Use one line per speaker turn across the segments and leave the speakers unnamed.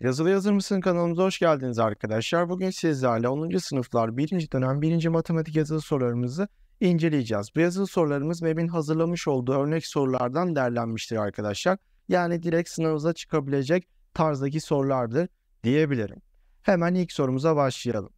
Yazılı Yazır mısın kanalımıza hoş geldiniz arkadaşlar. Bugün sizlerle 10. sınıflar 1. dönem 1. matematik yazılı sorularımızı inceleyeceğiz. Bu yazılı sorularımız MEB'in hazırlamış olduğu örnek sorulardan derlenmiştir arkadaşlar. Yani direkt sınavınıza çıkabilecek tarzdaki sorulardır diyebilirim. Hemen ilk sorumuza başlayalım.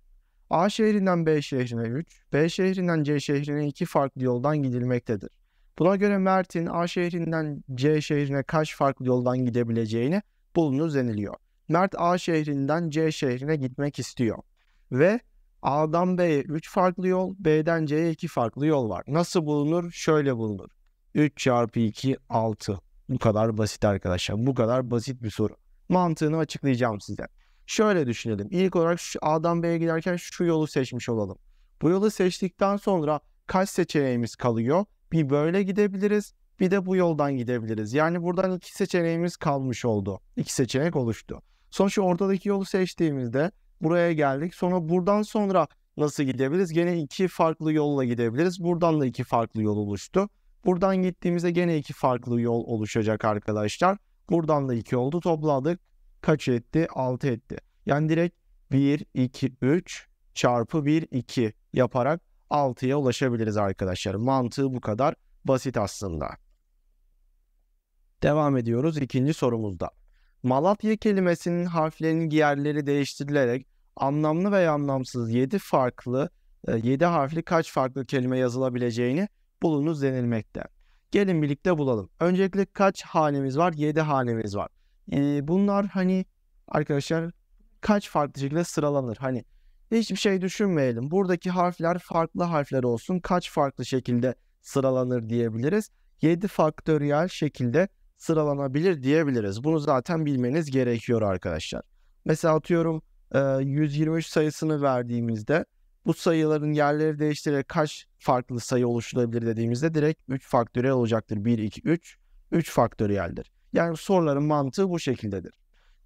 A şehrinden B şehrine 3, B şehrinden C şehrine 2 farklı yoldan gidilmektedir. Buna göre Mert'in A şehrinden C şehrine kaç farklı yoldan gidebileceğini bulunuz deniliyor. Mert A şehrinden C şehrine gitmek istiyor. Ve A'dan B'ye 3 farklı yol, B'den C'ye 2 farklı yol var. Nasıl bulunur? Şöyle bulunur. 3 çarpı 2 6. Bu kadar basit arkadaşlar. Bu kadar basit bir soru. Mantığını açıklayacağım size. Şöyle düşünelim. İlk olarak şu A'dan B'ye giderken şu yolu seçmiş olalım. Bu yolu seçtikten sonra kaç seçeneğimiz kalıyor? Bir böyle gidebiliriz, bir de bu yoldan gidebiliriz. Yani buradan iki seçeneğimiz kalmış oldu. İki seçenek oluştu. Sonuçta ortadaki yolu seçtiğimizde buraya geldik. Sonra buradan sonra nasıl gidebiliriz? Gene iki farklı yolla gidebiliriz. Buradan da iki farklı yol oluştu. Buradan gittiğimizde gene iki farklı yol oluşacak arkadaşlar. Buradan da iki oldu. Topladık. Kaç etti? 6 etti. Yani direkt 1, 2, 3 çarpı 1, 2 yaparak 6'ya ulaşabiliriz arkadaşlar. Mantığı bu kadar basit aslında. Devam ediyoruz ikinci sorumuzda. Malatya kelimesinin harflerinin yerleri değiştirilerek anlamlı veya anlamsız 7 farklı 7 e, harfli kaç farklı kelime yazılabileceğini bulunuz denilmekte. Gelin birlikte bulalım. Öncelikle kaç hanemiz var? 7 hanemiz var. Ee, bunlar hani arkadaşlar kaç farklı şekilde sıralanır? Hani hiçbir şey düşünmeyelim. Buradaki harfler farklı harfler olsun. Kaç farklı şekilde sıralanır diyebiliriz. 7 faktöriyel şekilde sıralanabilir diyebiliriz. Bunu zaten bilmeniz gerekiyor arkadaşlar. Mesela atıyorum 123 e, sayısını verdiğimizde bu sayıların yerleri değiştirerek kaç farklı sayı oluşturulabilir dediğimizde direkt 3 faktöriyel olacaktır. 1, 2, 3. 3 faktöriyeldir. Yani soruların mantığı bu şekildedir.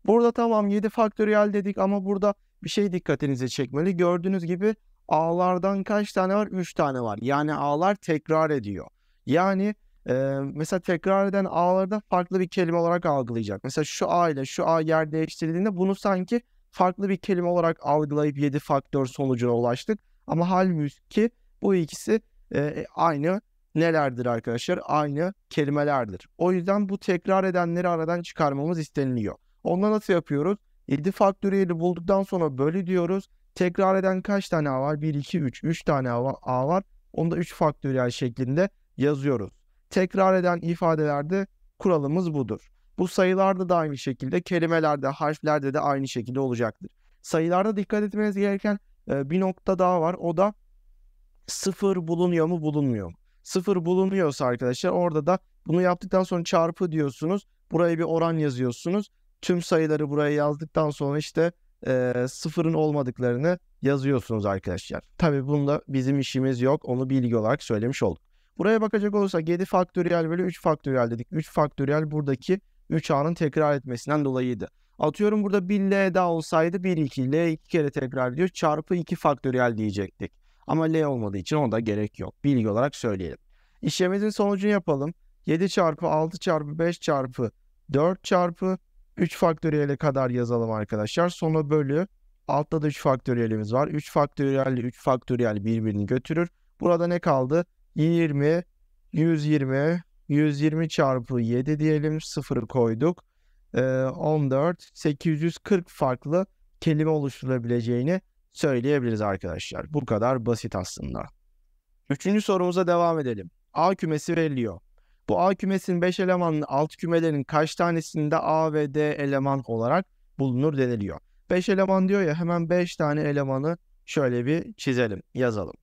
Burada tamam 7 faktöriyel dedik ama burada bir şey dikkatinizi çekmeli. Gördüğünüz gibi A'lardan kaç tane var? 3 tane var. Yani A'lar tekrar ediyor. Yani e, mesela tekrar eden da farklı bir kelime olarak algılayacak. Mesela şu A ile şu A yer değiştirdiğinde bunu sanki farklı bir kelime olarak algılayıp 7 faktör sonucuna ulaştık. Ama halbuki bu ikisi e, aynı nelerdir arkadaşlar? Aynı kelimelerdir. O yüzden bu tekrar edenleri aradan çıkarmamız isteniliyor. Onda nasıl yapıyoruz? 7 faktöriyeli bulduktan sonra bölü diyoruz. Tekrar eden kaç tane A var? 1, 2, 3. 3 tane A var. Onu da 3 faktöriyel şeklinde yazıyoruz tekrar eden ifadelerde kuralımız budur. Bu sayılarda da aynı şekilde, kelimelerde, harflerde de aynı şekilde olacaktır. Sayılarda dikkat etmeniz gereken e, bir nokta daha var. O da sıfır bulunuyor mu bulunmuyor mu? Sıfır bulunuyorsa arkadaşlar orada da bunu yaptıktan sonra çarpı diyorsunuz. Buraya bir oran yazıyorsunuz. Tüm sayıları buraya yazdıktan sonra işte e, sıfırın olmadıklarını yazıyorsunuz arkadaşlar. Tabii bunda bizim işimiz yok. Onu bilgi olarak söylemiş olduk. Buraya bakacak olursak 7 faktöriyel bölü 3 faktöriyel dedik. 3 faktöriyel buradaki 3A'nın tekrar etmesinden dolayıydı. Atıyorum burada 1 L daha olsaydı 1 2 L 2 kere tekrar ediyor. Çarpı 2 faktöriyel diyecektik. Ama L olmadığı için ona da gerek yok. Bilgi olarak söyleyelim. İşlemimizin sonucunu yapalım. 7 çarpı 6 çarpı 5 çarpı 4 çarpı 3 faktöriyele kadar yazalım arkadaşlar. Sonra bölü altta da 3 faktöriyelimiz var. 3 faktöriyel ile 3 faktöriyel birbirini götürür. Burada ne kaldı? 20, 120, 120 çarpı 7 diyelim. Sıfır koyduk. 14, ee, 840 farklı kelime oluşturulabileceğini söyleyebiliriz arkadaşlar. Bu kadar basit aslında. Üçüncü sorumuza devam edelim. A kümesi veriliyor. Bu A kümesinin 5 elemanlı alt kümelerin kaç tanesinde A ve D eleman olarak bulunur deniliyor. 5 eleman diyor ya hemen 5 tane elemanı şöyle bir çizelim, yazalım.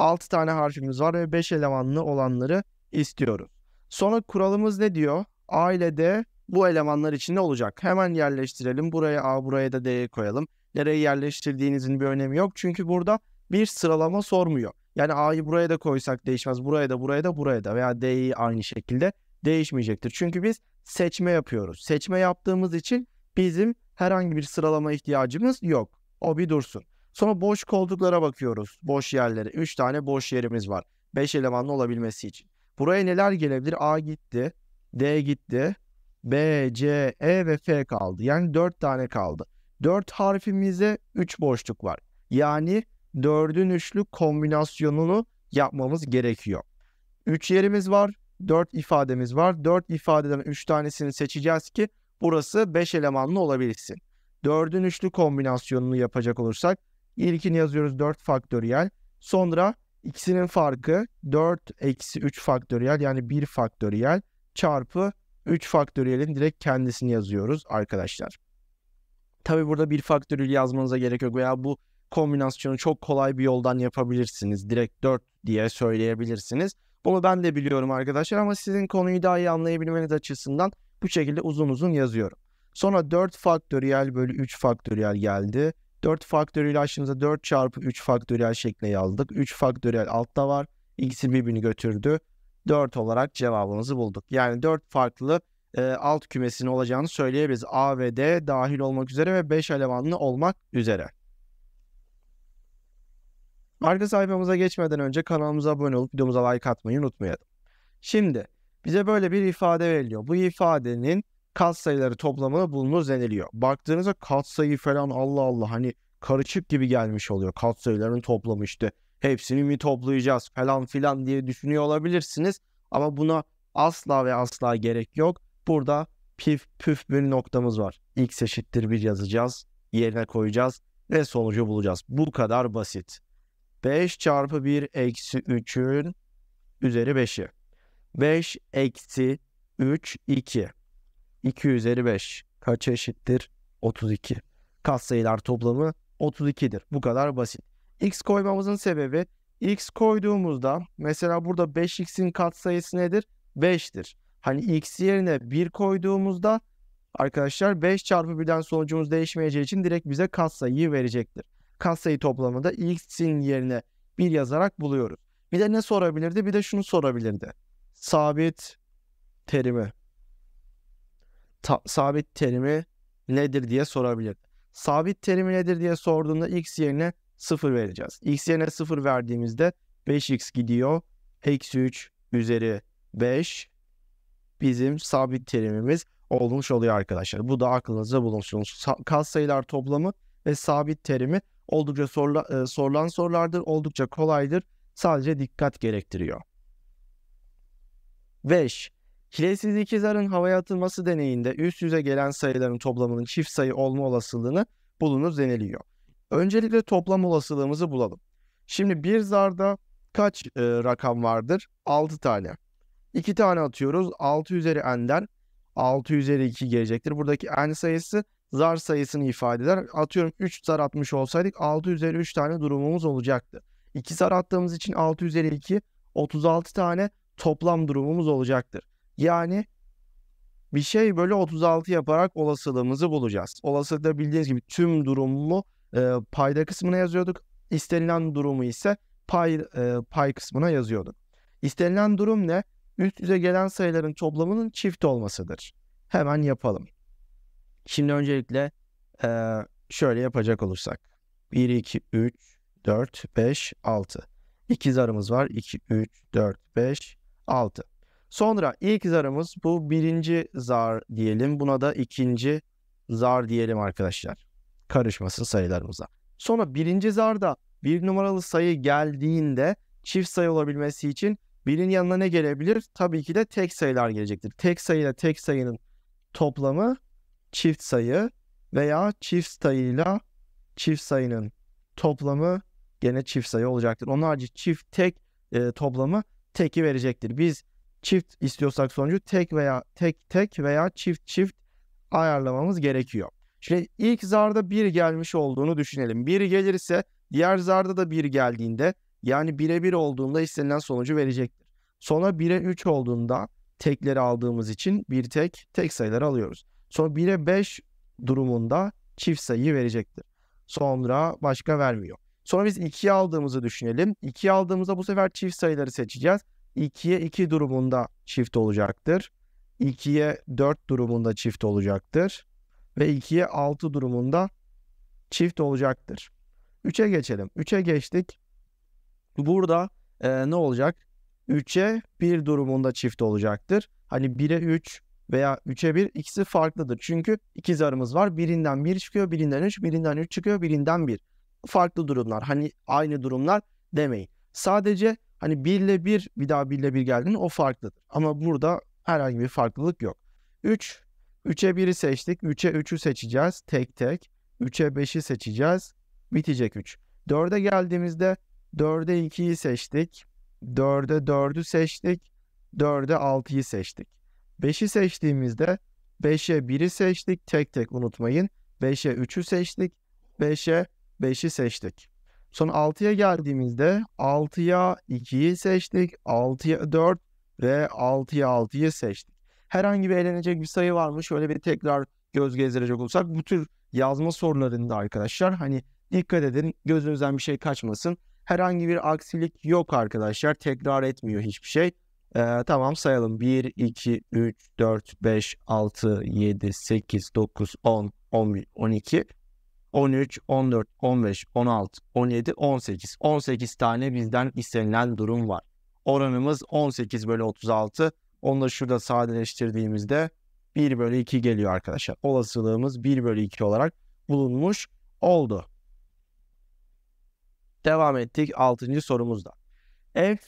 6 tane harfimiz var ve 5 elemanlı olanları istiyoruz. Sonra kuralımız ne diyor? A ile D bu elemanlar için ne olacak? Hemen yerleştirelim. Buraya A, buraya da D koyalım. Nereye yerleştirdiğinizin bir önemi yok. Çünkü burada bir sıralama sormuyor. Yani A'yı buraya da koysak değişmez. Buraya da, buraya da, buraya da veya D'yi aynı şekilde değişmeyecektir. Çünkü biz seçme yapıyoruz. Seçme yaptığımız için bizim herhangi bir sıralama ihtiyacımız yok. O bir dursun. Sonra boş koltuklara bakıyoruz. Boş yerlere. 3 tane boş yerimiz var. 5 elemanlı olabilmesi için. Buraya neler gelebilir? A gitti. D gitti. B, C, E ve F kaldı. Yani 4 tane kaldı. 4 harfimize 3 boşluk var. Yani 4'ün üçlü kombinasyonunu yapmamız gerekiyor. 3 yerimiz var. 4 ifademiz var. 4 ifadeden 3 tanesini seçeceğiz ki burası 5 elemanlı olabilsin. 4'ün üçlü kombinasyonunu yapacak olursak İlkini yazıyoruz 4 faktöriyel. Sonra ikisinin farkı 4 eksi 3 faktöriyel yani 1 faktöriyel çarpı 3 faktöriyelin direkt kendisini yazıyoruz arkadaşlar. Tabi burada 1 faktöriyel yazmanıza gerek yok veya bu kombinasyonu çok kolay bir yoldan yapabilirsiniz. Direkt 4 diye söyleyebilirsiniz. Bunu ben de biliyorum arkadaşlar ama sizin konuyu daha iyi anlayabilmeniz açısından bu şekilde uzun uzun yazıyorum. Sonra 4 faktöriyel bölü 3 faktöriyel geldi. 4 faktöriyel açtığımızda 4 çarpı 3 faktöriyel şekle aldık. 3 faktöriyel altta var. İkisi birbirini götürdü. 4 olarak cevabımızı bulduk. Yani 4 farklı e, alt kümesinin olacağını söyleyebiliriz. A ve D dahil olmak üzere ve 5 elemanlı olmak üzere. Arka sayfamıza geçmeden önce kanalımıza abone olup videomuza like atmayı unutmayalım. Şimdi bize böyle bir ifade veriliyor. Bu ifadenin kat sayıları toplamına bulunur deniliyor. Baktığınızda kat sayı falan Allah Allah hani karışık gibi gelmiş oluyor. Kat sayılarını toplamı işte hepsini mi toplayacağız falan filan diye düşünüyor olabilirsiniz. Ama buna asla ve asla gerek yok. Burada pif püf bir noktamız var. X eşittir bir yazacağız. Yerine koyacağız ve sonucu bulacağız. Bu kadar basit. 5 çarpı 1 eksi 3'ün üzeri 5'i. 5 eksi 3 2. 2 üzeri 5 kaç eşittir? 32. Katsayılar toplamı 32'dir. Bu kadar basit. X koymamızın sebebi x koyduğumuzda mesela burada 5x'in katsayısı nedir? 5'tir. Hani x yerine 1 koyduğumuzda arkadaşlar 5 çarpı 1'den sonucumuz değişmeyeceği için direkt bize katsayıyı verecektir. Katsayı toplamında x'in yerine 1 yazarak buluyoruz. Bir de ne sorabilirdi? Bir de şunu sorabilirdi. Sabit terimi ta, sabit terimi nedir diye sorabilir. Sabit terimi nedir diye sorduğunda x yerine 0 vereceğiz. x yerine 0 verdiğimizde 5x gidiyor. Eksi 3 üzeri 5 bizim sabit terimimiz olmuş oluyor arkadaşlar. Bu da aklınızda bulunsun. Kas sayılar toplamı ve sabit terimi oldukça sorula, e, sorulan sorulardır. Oldukça kolaydır. Sadece dikkat gerektiriyor. 5. Hilesiz ikizlerin havaya atılması deneyinde üst yüze gelen sayıların toplamının çift sayı olma olasılığını bulunuz deniliyor. Öncelikle toplam olasılığımızı bulalım. Şimdi bir zarda kaç e, rakam vardır? 6 tane. 2 tane atıyoruz. 6 üzeri n'den 6 üzeri 2 gelecektir. Buradaki n sayısı zar sayısını ifade eder. Atıyorum 3 zar atmış olsaydık 6 üzeri 3 tane durumumuz olacaktı. 2 zar attığımız için 6 üzeri 2 36 tane toplam durumumuz olacaktır. Yani bir şey böyle 36 yaparak olasılığımızı bulacağız. Olasılıkta bildiğiniz gibi tüm durumu e, payda kısmına yazıyorduk. İstenilen durumu ise pay e, pay kısmına yazıyorduk. İstenilen durum ne? Üst üze gelen sayıların toplamının çift olmasıdır. Hemen yapalım. Şimdi öncelikle e, şöyle yapacak olursak. 1, 2, 3, 4, 5, 6. İki zarımız var. 2, 3, 4, 5, 6. Sonra ilk zarımız bu birinci zar diyelim. Buna da ikinci zar diyelim arkadaşlar. Karışmasın sayılarımıza. Sonra birinci zarda bir numaralı sayı geldiğinde çift sayı olabilmesi için birin yanına ne gelebilir? Tabii ki de tek sayılar gelecektir. Tek sayı ile tek sayının toplamı çift sayı veya çift sayıyla çift sayının toplamı gene çift sayı olacaktır. Onun harici çift tek e, toplamı teki verecektir. Biz çift istiyorsak sonucu tek veya tek tek veya çift çift ayarlamamız gerekiyor. Şimdi ilk zarda bir gelmiş olduğunu düşünelim. Bir gelirse diğer zarda da bir geldiğinde yani 1'e 1 olduğunda istenilen sonucu verecektir. Sonra 1'e 3 olduğunda tekleri aldığımız için bir tek tek sayıları alıyoruz. Sonra 1'e 5 durumunda çift sayı verecektir. Sonra başka vermiyor. Sonra biz 2'ye aldığımızı düşünelim. 2'ye aldığımızda bu sefer çift sayıları seçeceğiz. 2'ye 2 durumunda çift olacaktır. 2'ye 4 durumunda çift olacaktır. Ve 2'ye 6 durumunda çift olacaktır. 3'e geçelim. 3'e geçtik. Burada e, ne olacak? 3'e 1 durumunda çift olacaktır. Hani 1'e 3 veya 3'e 1 ikisi farklıdır. Çünkü iki zarımız var. Birinden 1 çıkıyor, birinden 3, birinden 3 çıkıyor, birinden 1. Farklı durumlar. Hani aynı durumlar demeyin. Sadece Hani birle bir, bir daha birle bir 1 geldiğinde o farklıdır. Ama burada herhangi bir farklılık yok. 3, 3'e 1'i seçtik. 3'e 3'ü seçeceğiz tek tek. 3'e 5'i seçeceğiz. Bitecek 3. 4'e geldiğimizde 4'e 2'yi seçtik. 4'e 4'ü seçtik. 4'e 6'yı seçtik. 5'i seçtiğimizde 5'e 1'i seçtik. Tek tek unutmayın. 5'e 3'ü seçtik. 5'e 5'i seçtik. Sonra 6'ya geldiğimizde 6'ya 2'yi seçtik. 6'ya 4 ve 6'ya 6'yı seçtik. Herhangi bir elenecek bir sayı var mı? Şöyle bir tekrar göz gezdirecek olsak bu tür yazma sorularında arkadaşlar hani dikkat edin gözünüzden bir şey kaçmasın. Herhangi bir aksilik yok arkadaşlar. Tekrar etmiyor hiçbir şey. Ee, tamam sayalım. 1, 2, 3, 4, 5, 6, 7, 8, 9, 10, 11, 12, 13, 14, 15, 16, 17, 18. 18 tane bizden istenilen durum var. Oranımız 18 bölü 36. Onu da şurada sadeleştirdiğimizde 1 bölü 2 geliyor arkadaşlar. Olasılığımız 1 bölü 2 olarak bulunmuş oldu. Devam ettik 6. sorumuzda. F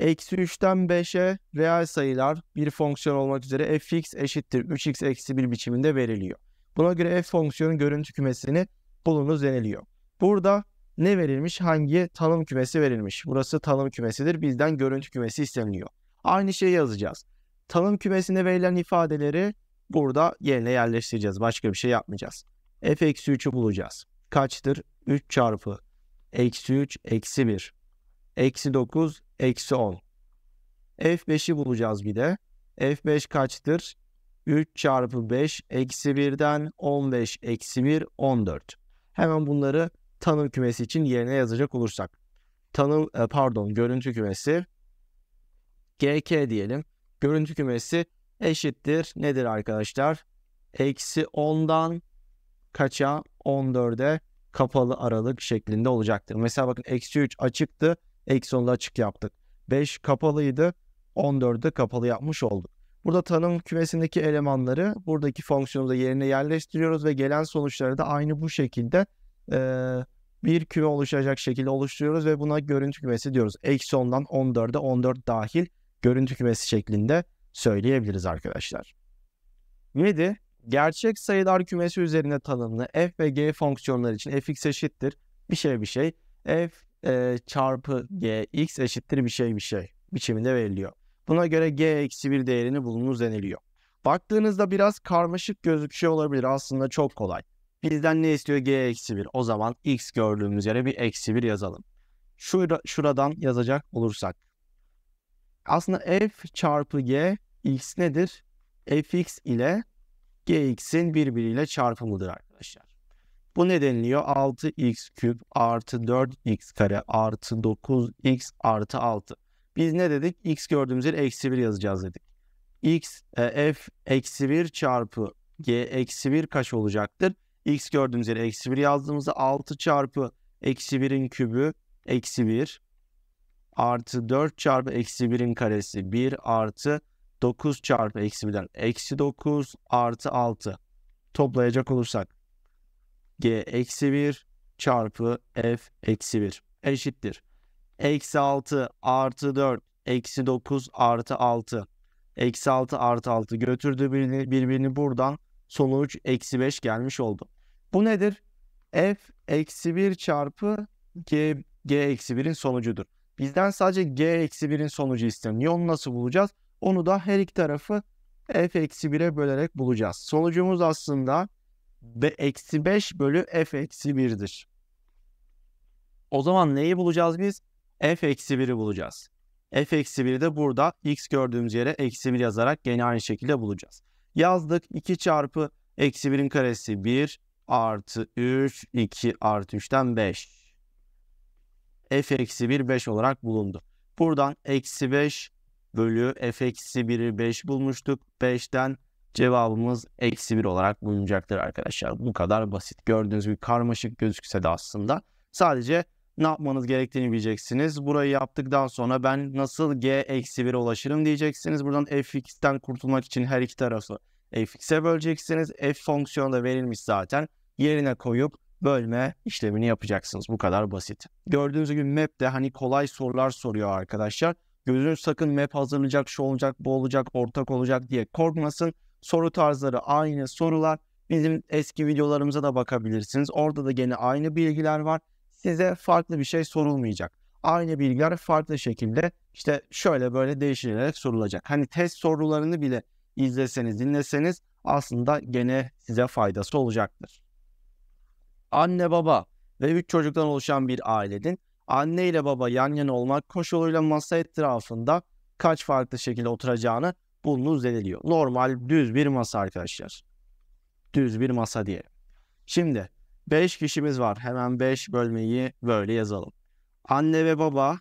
eksi 3'ten 5'e reel sayılar bir fonksiyon olmak üzere fx eşittir 3x eksi 1 biçiminde veriliyor. Buna göre f fonksiyonun görüntü kümesini bulunuz deniliyor. Burada ne verilmiş? Hangi tanım kümesi verilmiş? Burası tanım kümesidir. Bizden görüntü kümesi isteniliyor. Aynı şeyi yazacağız. Tanım kümesine verilen ifadeleri burada yerine yerleştireceğiz. Başka bir şey yapmayacağız. f eksi 3'ü bulacağız. Kaçtır? 3 çarpı eksi 3 eksi 1 eksi 9 eksi 10 f5'i bulacağız bir de. f5 kaçtır? 3 çarpı 5 eksi 1'den 15 eksi 1 14. Hemen bunları tanım kümesi için yerine yazacak olursak. Tanım e, pardon görüntü kümesi GK diyelim. Görüntü kümesi eşittir nedir arkadaşlar? Eksi 10'dan kaça? 14'e kapalı aralık şeklinde olacaktır. Mesela bakın eksi 3 açıktı. Eksi 10'da açık yaptık. 5 kapalıydı. 14'ü kapalı yapmış olduk. Burada tanım kümesindeki elemanları buradaki fonksiyonu da yerine yerleştiriyoruz ve gelen sonuçları da aynı bu şekilde e, bir küme oluşacak şekilde oluşturuyoruz ve buna görüntü kümesi diyoruz. Eksi 10'dan 14'e 14 dahil görüntü kümesi şeklinde söyleyebiliriz arkadaşlar. 7. Gerçek sayılar kümesi üzerine tanımlı f ve g fonksiyonları için fx eşittir bir şey bir şey f e, çarpı g x eşittir bir şey bir şey biçiminde veriliyor. Buna göre g-1 değerini bulunuz deniliyor. Baktığınızda biraz karmaşık gözüküyor olabilir. Aslında çok kolay. Bizden ne istiyor? G-1. O zaman x gördüğümüz yere bir eksi 1 yazalım. Şura, şuradan yazacak olursak. Aslında f çarpı g x nedir? fx ile gx'in birbiriyle çarpımıdır arkadaşlar. Bu ne deniliyor? 6x küp artı 4x kare artı 9x artı 6. Biz ne dedik? X gördüğümüz yere eksi 1 yazacağız dedik. X e, F eksi 1 çarpı G eksi 1 kaç olacaktır? X gördüğümüz yere eksi 1 yazdığımızda 6 çarpı eksi 1'in kübü eksi 1 artı 4 çarpı eksi 1'in karesi 1 artı 9 çarpı eksi 1'den eksi 9 artı 6 toplayacak olursak g eksi 1 çarpı f eksi 1 eşittir. Eksi 6 artı 4 eksi 9 artı 6. Eksi 6 artı 6 götürdü birini birbirini buradan sonuç eksi 5 gelmiş oldu. Bu nedir? F eksi 1 çarpı G, G eksi 1'in sonucudur. Bizden sadece G eksi 1'in sonucu isteniyor. Onu nasıl bulacağız? Onu da her iki tarafı F eksi 1'e bölerek bulacağız. Sonucumuz aslında eksi 5 bölü F eksi 1'dir. O zaman neyi bulacağız biz? f eksi 1'i bulacağız. f eksi 1'i de burada x gördüğümüz yere eksi 1 yazarak gene aynı şekilde bulacağız. Yazdık 2 çarpı eksi 1'in karesi 1 artı 3 2 artı 3'ten 5 f eksi 1 5 olarak bulundu. Buradan eksi 5 bölü f eksi 1'i 5 bulmuştuk. 5'ten cevabımız eksi 1 olarak bulunacaktır arkadaşlar. Bu kadar basit. Gördüğünüz gibi karmaşık gözükse de aslında sadece ne yapmanız gerektiğini bileceksiniz. Burayı yaptıktan sonra ben nasıl g-1'e ulaşırım diyeceksiniz. Buradan fx'ten kurtulmak için her iki tarafı fx'e böleceksiniz. f fonksiyonu da verilmiş zaten. Yerine koyup bölme işlemini yapacaksınız. Bu kadar basit. Gördüğünüz gibi map de hani kolay sorular soruyor arkadaşlar. Gözünüz sakın map hazırlayacak, şu olacak, bu olacak, ortak olacak diye korkmasın. Soru tarzları aynı sorular. Bizim eski videolarımıza da bakabilirsiniz. Orada da gene aynı bilgiler var size farklı bir şey sorulmayacak. Aynı bilgiler farklı şekilde işte şöyle böyle değiştirilerek sorulacak. Hani test sorularını bile izleseniz, dinleseniz aslında gene size faydası olacaktır. Anne baba ve üç çocuktan oluşan bir ailenin anne ile baba yan yana olmak koşuluyla masa etrafında kaç farklı şekilde oturacağını bulunuz deniliyor. Normal düz bir masa arkadaşlar. Düz bir masa diye. Şimdi 5 kişimiz var. Hemen 5 bölmeyi böyle yazalım. Anne ve baba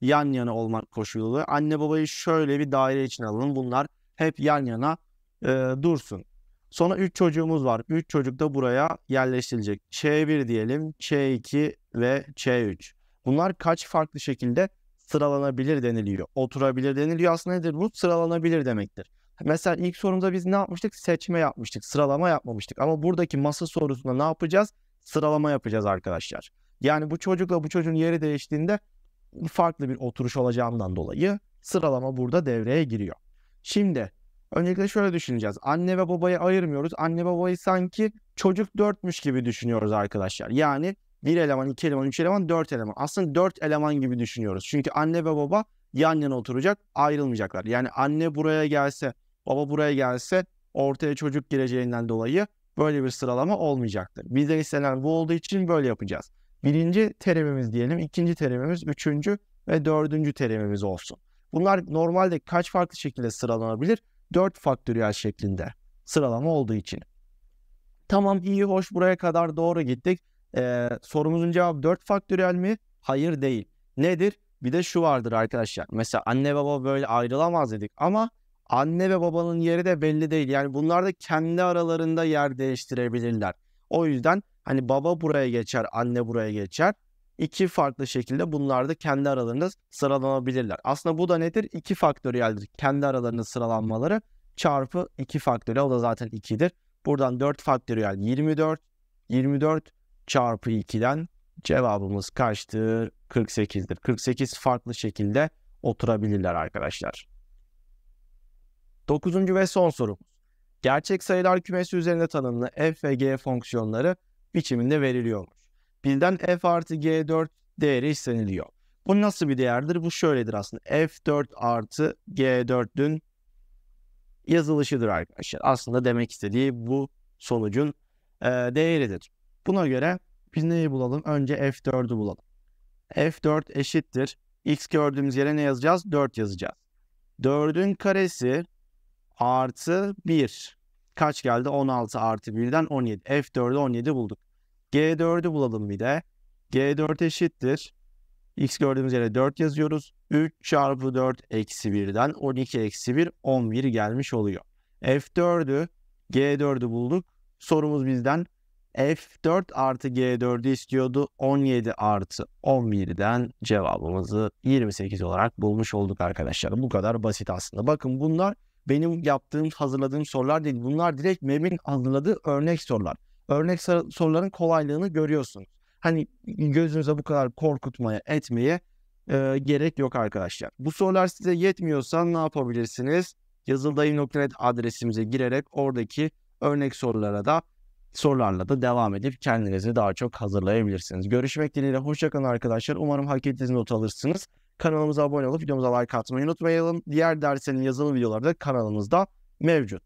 yan yana olmak koşulu. Anne babayı şöyle bir daire içine alalım. Bunlar hep yan yana e, dursun. Sonra 3 çocuğumuz var. 3 çocuk da buraya yerleştirilecek. Ç1 diyelim, Ç2 ve Ç3. Bunlar kaç farklı şekilde sıralanabilir deniliyor. Oturabilir deniliyor. Aslında nedir bu? Sıralanabilir demektir. Mesela ilk sorumuzda biz ne yapmıştık? Seçme yapmıştık, sıralama yapmamıştık. Ama buradaki masa sorusunda ne yapacağız? Sıralama yapacağız arkadaşlar. Yani bu çocukla bu çocuğun yeri değiştiğinde farklı bir oturuş olacağından dolayı sıralama burada devreye giriyor. Şimdi öncelikle şöyle düşüneceğiz. Anne ve babayı ayırmıyoruz. Anne babayı sanki çocuk dörtmüş gibi düşünüyoruz arkadaşlar. Yani bir eleman, iki eleman, üç eleman, dört eleman. Aslında dört eleman gibi düşünüyoruz. Çünkü anne ve baba yan yana oturacak, ayrılmayacaklar. Yani anne buraya gelse, Baba buraya gelse ortaya çocuk gireceğinden dolayı böyle bir sıralama olmayacaktır. Bize istenen bu olduğu için böyle yapacağız. Birinci terimimiz diyelim, ikinci terimimiz, üçüncü ve dördüncü terimimiz olsun. Bunlar normalde kaç farklı şekilde sıralanabilir? 4 faktöriyel şeklinde sıralama olduğu için. Tamam iyi hoş buraya kadar doğru gittik. Ee, sorumuzun cevabı 4 faktöriyel mi? Hayır değil. Nedir? Bir de şu vardır arkadaşlar. Mesela anne baba böyle ayrılamaz dedik ama Anne ve babanın yeri de belli değil. Yani bunlar da kendi aralarında yer değiştirebilirler. O yüzden hani baba buraya geçer, anne buraya geçer. İki farklı şekilde bunlar da kendi aralarında sıralanabilirler. Aslında bu da nedir? İki faktöriyeldir. Kendi aralarında sıralanmaları çarpı iki faktöriyel. O da zaten 2'dir. Buradan 4 faktöriyel 24. 24 çarpı 2'den cevabımız kaçtır? 48'dir. 48 farklı şekilde oturabilirler arkadaşlar. Dokuzuncu ve son sorumuz. Gerçek sayılar kümesi üzerinde tanımlı f ve g fonksiyonları biçiminde veriliyormuş. Birden f artı g4 değeri isteniliyor. Bu nasıl bir değerdir? Bu şöyledir aslında. f4 artı g4'ün yazılışıdır arkadaşlar. Aslında demek istediği bu sonucun e, değeridir. Buna göre biz neyi bulalım? Önce f4'ü bulalım. f4 eşittir. x gördüğümüz yere ne yazacağız? 4 yazacağız. 4'ün karesi artı 1. Kaç geldi? 16 artı 1'den 17. F4'ü 17 bulduk. G4'ü bulalım bir de. G4 eşittir. X gördüğümüz yere 4 yazıyoruz. 3 çarpı 4 eksi 1'den 12 eksi 1 11 gelmiş oluyor. F4'ü G4'ü bulduk. Sorumuz bizden F4 artı G4'ü istiyordu. 17 artı 11'den cevabımızı 28 olarak bulmuş olduk arkadaşlar. Bu kadar basit aslında. Bakın bunlar benim yaptığım, hazırladığım sorular değil. Bunlar direkt MEB'in hazırladığı örnek sorular. Örnek soruların kolaylığını görüyorsunuz. Hani gözünüze bu kadar korkutmaya, etmeye e, gerek yok arkadaşlar. Bu sorular size yetmiyorsa ne yapabilirsiniz? Yazıldayım.net adresimize girerek oradaki örnek sorulara da sorularla da devam edip kendinizi daha çok hazırlayabilirsiniz. Görüşmek dileğiyle. Hoşçakalın arkadaşlar. Umarım hak ettiğiniz not alırsınız. Kanalımıza abone olup videomuza like atmayı unutmayalım. Diğer derslerin yazılı videoları da kanalımızda mevcut.